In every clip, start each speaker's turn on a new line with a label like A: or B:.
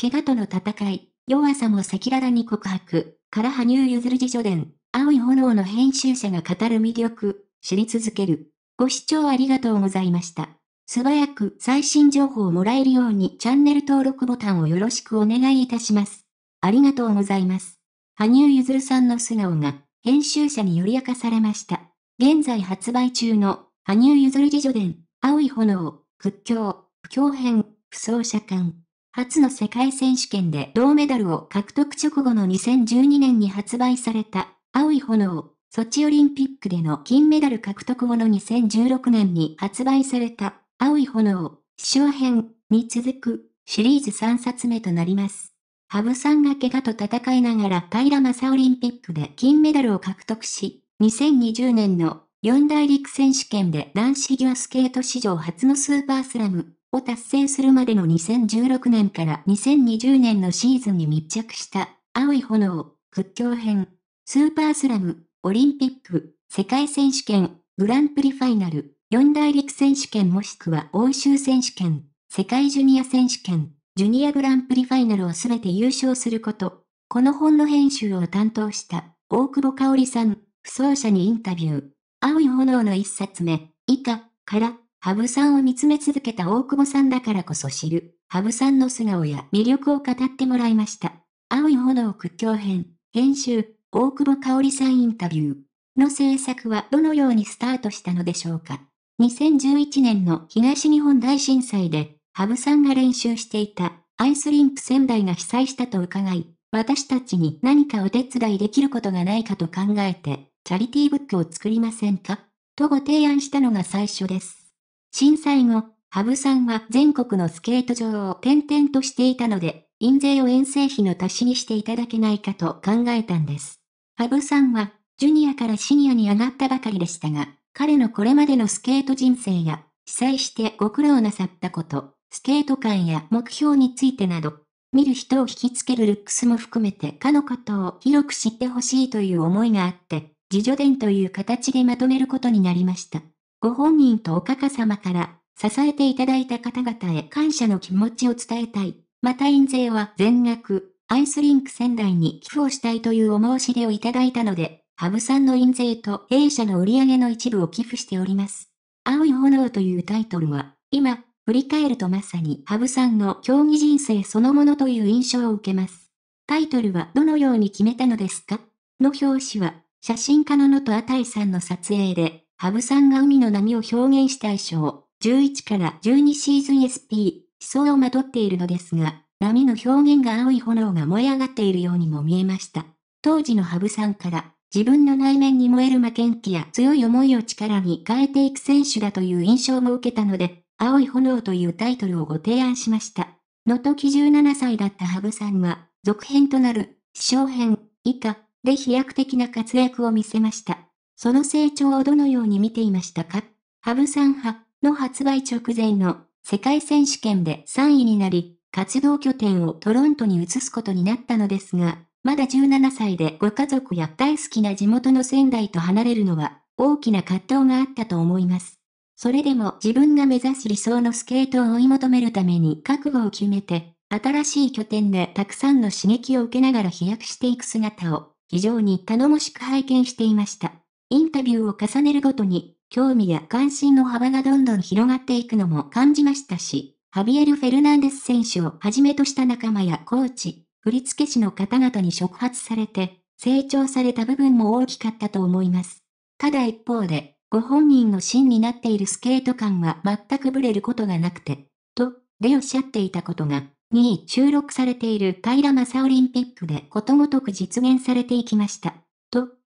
A: 怪我との戦い、弱さも赤裸々に告白、から羽生結弦自助伝、青い炎の編集者が語る魅力、知り続ける。ご視聴ありがとうございました。素早く最新情報をもらえるようにチャンネル登録ボタンをよろしくお願いいたします。ありがとうございます。羽生結弦さんの素顔が編集者により明かされました。現在発売中の羽生結弦自助伝、青い炎、屈強、不況編、不走者感。初の世界選手権で銅メダルを獲得直後の2012年に発売された、青い炎。ソチオリンピックでの金メダル獲得後の2016年に発売された、青い炎、視聴編に続く、シリーズ3冊目となります。ハブさんが怪我と戦いながら平正オリンピックで金メダルを獲得し、2020年の四大陸選手権で男子フィギュアスケート史上初のスーパースラム、を達成するまでの2016年から2020年のシーズンに密着した青い炎、屈強編、スーパースラム、オリンピック、世界選手権、グランプリファイナル、四大陸選手権もしくは欧州選手権、世界ジュニア選手権、ジュニアグランプリファイナルをすべて優勝すること。この本の編集を担当した大久保香織さん、不走者にインタビュー。青い炎の一冊目、以下、から羽生さんを見つめ続けた大久保さんだからこそ知る、羽生さんの素顔や魅力を語ってもらいました。青い炎屈強編、編集、大久保香織さんインタビューの制作はどのようにスタートしたのでしょうか。2011年の東日本大震災で、羽生さんが練習していたアイスリンク仙台が被災したと伺い、私たちに何かお手伝いできることがないかと考えて、チャリティーブックを作りませんかとご提案したのが最初です。震災後、羽生さんは全国のスケート場を転々としていたので、印税を遠征費の足しにしていただけないかと考えたんです。羽生さんは、ジュニアからシニアに上がったばかりでしたが、彼のこれまでのスケート人生や、被災してご苦労なさったこと、スケート感や目標についてなど、見る人を引きつけるルックスも含めてかのことを広く知ってほしいという思いがあって、自助伝という形でまとめることになりました。ご本人とおかか様から支えていただいた方々へ感謝の気持ちを伝えたい。また印税は全額、アイスリンク仙台に寄付をしたいというお申し出をいただいたので、ハブさんの印税と弊社の売り上げの一部を寄付しております。青い炎というタイトルは、今、振り返るとまさにハブさんの競技人生そのものという印象を受けます。タイトルはどのように決めたのですかの表紙は、写真家の野とあたいさんの撮影で、羽生さんが海の波を表現した衣装、11から12シーズン SP、思想をまとっているのですが、波の表現が青い炎が燃え上がっているようにも見えました。当時の羽生さんから、自分の内面に燃える負けん気や強い思いを力に変えていく選手だという印象も受けたので、青い炎というタイトルをご提案しました。の時17歳だった羽生さんは、続編となる、小編、以下、で飛躍的な活躍を見せました。その成長をどのように見ていましたかハブさん派の発売直前の世界選手権で3位になり、活動拠点をトロントに移すことになったのですが、まだ17歳でご家族や大好きな地元の仙台と離れるのは大きな葛藤があったと思います。それでも自分が目指す理想のスケートを追い求めるために覚悟を決めて、新しい拠点でたくさんの刺激を受けながら飛躍していく姿を非常に頼もしく拝見していました。インタビューを重ねるごとに、興味や関心の幅がどんどん広がっていくのも感じましたし、ハビエル・フェルナンデス選手をはじめとした仲間やコーチ、振付師の方々に触発されて、成長された部分も大きかったと思います。ただ一方で、ご本人の芯になっているスケート感は全くブレることがなくて、と、でおっしゃっていたことが、2位収録されている平正オリンピックでことごとく実現されていきました。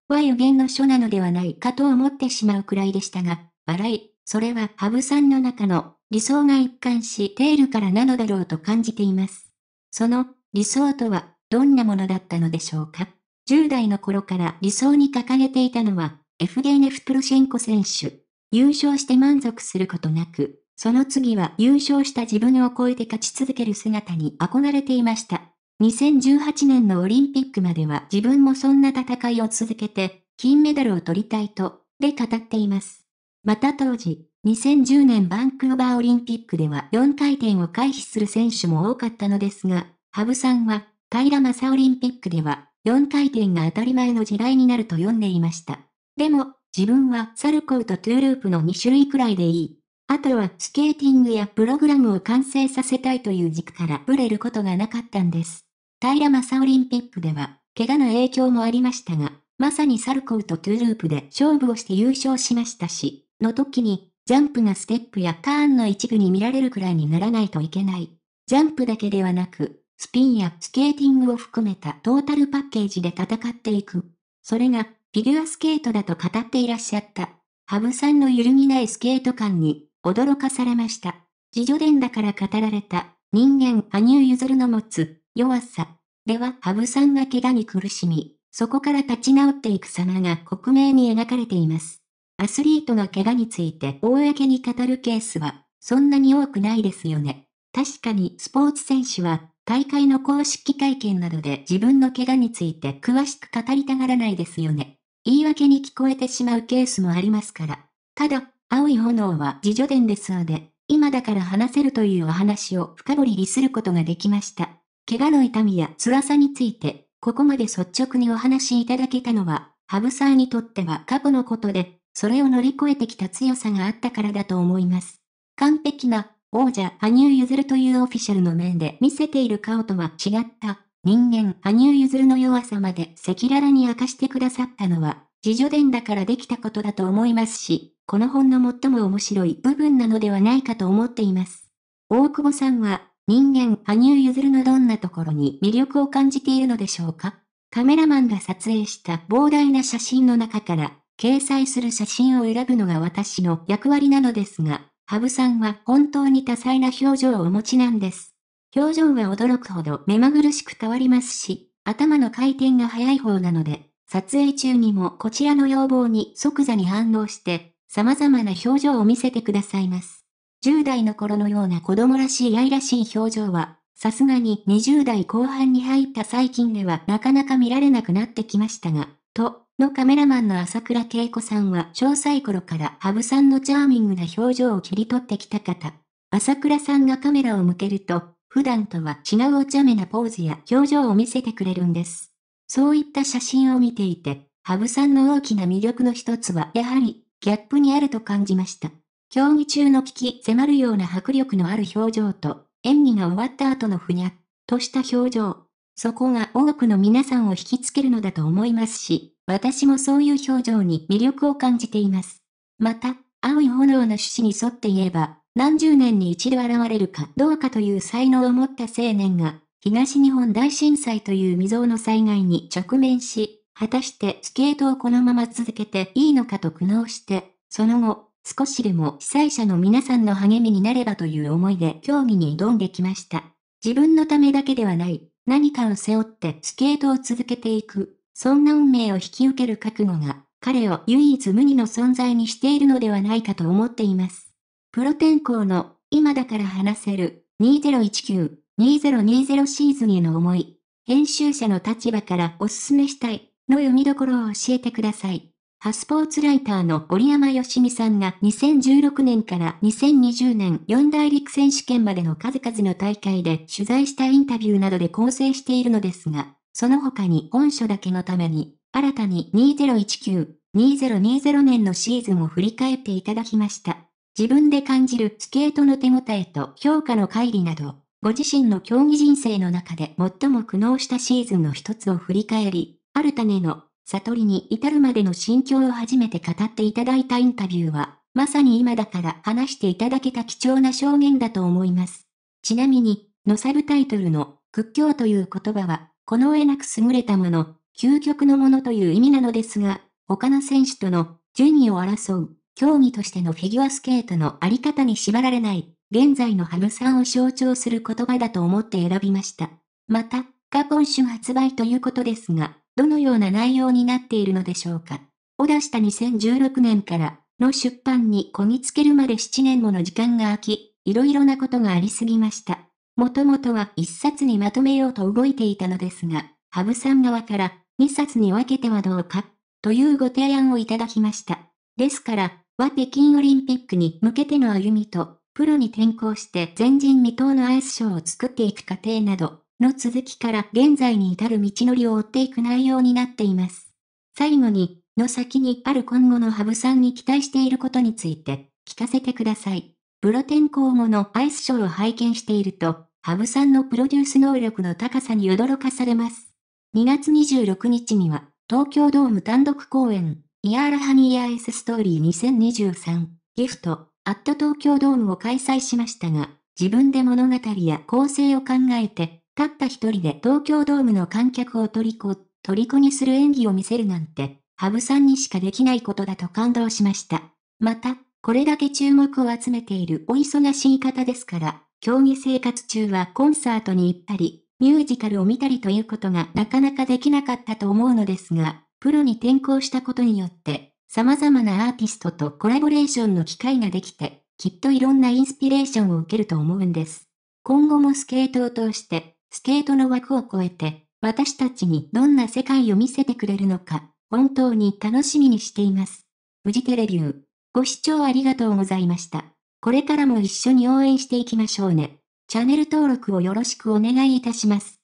A: は予言の書なのではないかと思ってしまうくらいでしたが、笑い、それは羽生さんの中の理想が一貫しているからなのだろうと感じています。その理想とはどんなものだったのでしょうか ?10 代の頃から理想に掲げていたのは、エフゲネフプロシェンコ選手。優勝して満足することなく、その次は優勝した自分を超えて勝ち続ける姿に憧れていました。2018年のオリンピックまでは自分もそんな戦いを続けて、金メダルを取りたいと、で語っています。また当時、2010年バンクーバーオリンピックでは4回転を回避する選手も多かったのですが、羽生さんは、平正オリンピックでは4回転が当たり前の時代になると読んでいました。でも、自分はサルコウとトゥーループの2種類くらいでいい。あとはスケーティングやプログラムを完成させたいという軸からブレることがなかったんです。平正オリンピックでは、怪我の影響もありましたが、まさにサルコウとトゥーループで勝負をして優勝しましたし、の時に、ジャンプがステップやターンの一部に見られるくらいにならないといけない。ジャンプだけではなく、スピンやスケーティングを含めたトータルパッケージで戦っていく。それが、フィギュアスケートだと語っていらっしゃった。羽生さんの揺るぎないスケート感に、驚かされました。自助伝だから語られた、人間、羽生結弦の持つ、弱さ。では、羽生さんが怪我に苦しみ、そこから立ち直っていく様が克明に描かれています。アスリートの怪我について公に語るケースは、そんなに多くないですよね。確かにスポーツ選手は、大会の公式会見などで自分の怪我について詳しく語りたがらないですよね。言い訳に聞こえてしまうケースもありますから。ただ、青い炎は自助伝ですので、今だから話せるというお話を深掘りすることができました。怪我の痛みや辛さについて、ここまで率直にお話しいただけたのは、羽生さんにとっては過去のことで、それを乗り越えてきた強さがあったからだと思います。完璧な、王者羽生結弦というオフィシャルの面で見せている顔とは違った、人間羽生結弦の弱さまで赤裸々に明かしてくださったのは、自助伝だからできたことだと思いますし、この本の最も面白い部分なのではないかと思っています。大久保さんは、人間、羽生結弦のどんなところに魅力を感じているのでしょうかカメラマンが撮影した膨大な写真の中から、掲載する写真を選ぶのが私の役割なのですが、羽生さんは本当に多彩な表情をお持ちなんです。表情は驚くほど目まぐるしく変わりますし、頭の回転が速い方なので、撮影中にもこちらの要望に即座に反応して、様々な表情を見せてくださいます。10代の頃のような子供らしい愛らしい表情は、さすがに20代後半に入った最近ではなかなか見られなくなってきましたが、と、のカメラマンの朝倉恵子さんは小さい頃から羽生さんのチャーミングな表情を切り取ってきた方。朝倉さんがカメラを向けると、普段とは違うお茶目なポーズや表情を見せてくれるんです。そういった写真を見ていて、羽生さんの大きな魅力の一つはやはり、ギャップにあると感じました。競技中の危機迫るような迫力のある表情と、演技が終わった後のふにゃっとした表情。そこが多くの皆さんを引きつけるのだと思いますし、私もそういう表情に魅力を感じています。また、青い炎の趣旨に沿って言えば、何十年に一度現れるかどうかという才能を持った青年が、東日本大震災という未曾有の災害に直面し、果たしてスケートをこのまま続けていいのかと苦悩して、その後、少しでも被災者の皆さんの励みになればという思いで競技に挑んできました。自分のためだけではない、何かを背負ってスケートを続けていく、そんな運命を引き受ける覚悟が、彼を唯一無二の存在にしているのではないかと思っています。プロ転向の、今だから話せる、2019-2020シーズンへの思い、編集者の立場からおすすめしたい、の読みどころを教えてください。ハスポーツライターの折山よしみさんが2016年から2020年四大陸選手権までの数々の大会で取材したインタビューなどで構成しているのですが、その他に本書だけのために、新たに2019、2020年のシーズンを振り返っていただきました。自分で感じるスケートの手応えと評価の乖離など、ご自身の競技人生の中で最も苦悩したシーズンの一つを振り返り、ある種の悟りに至るまでの心境を初めて語っていただいたインタビューは、まさに今だから話していただけた貴重な証言だと思います。ちなみに、のサブタイトルの屈強という言葉は、この上なく優れたもの、究極のものという意味なのですが、他の選手との順位を争う、競技としてのフィギュアスケートのあり方に縛られない、現在のハムさんを象徴する言葉だと思って選びました。また、が今週発売ということですが、どのような内容になっているのでしょうか。を出した2016年からの出版にこぎつけるまで7年もの時間が空き、いろいろなことがありすぎました。もともとは1冊にまとめようと動いていたのですが、羽生さん側から2冊に分けてはどうか、というご提案をいただきました。ですから、は北京オリンピックに向けての歩みと、プロに転向して前人未到のアイスショーを作っていく過程など、の続きから現在に至る道のりを追っていく内容になっています。最後に、の先にある今後の羽生さんに期待していることについて、聞かせてください。プロ転向後のアイスショーを拝見していると、羽生さんのプロデュース能力の高さに驚かされます。2月26日には、東京ドーム単独公演、イヤーラハニーアイスストーリー2023ギフト、アット東京ドームを開催しましたが、自分で物語や構成を考えて、たった一人で東京ドームの観客を虜、虜にする演技を見せるなんて、ハブさんにしかできないことだと感動しました。また、これだけ注目を集めているお忙しい方ですから、競技生活中はコンサートに行ったり、ミュージカルを見たりということがなかなかできなかったと思うのですが、プロに転向したことによって、様々なアーティストとコラボレーションの機会ができて、きっといろんなインスピレーションを受けると思うんです。今後もスケートを通してスケートの枠を超えて、私たちにどんな世界を見せてくれるのか、本当に楽しみにしています。無事テレビュー。ご視聴ありがとうございました。これからも一緒に応援していきましょうね。チャンネル登録をよろしくお願いいたします。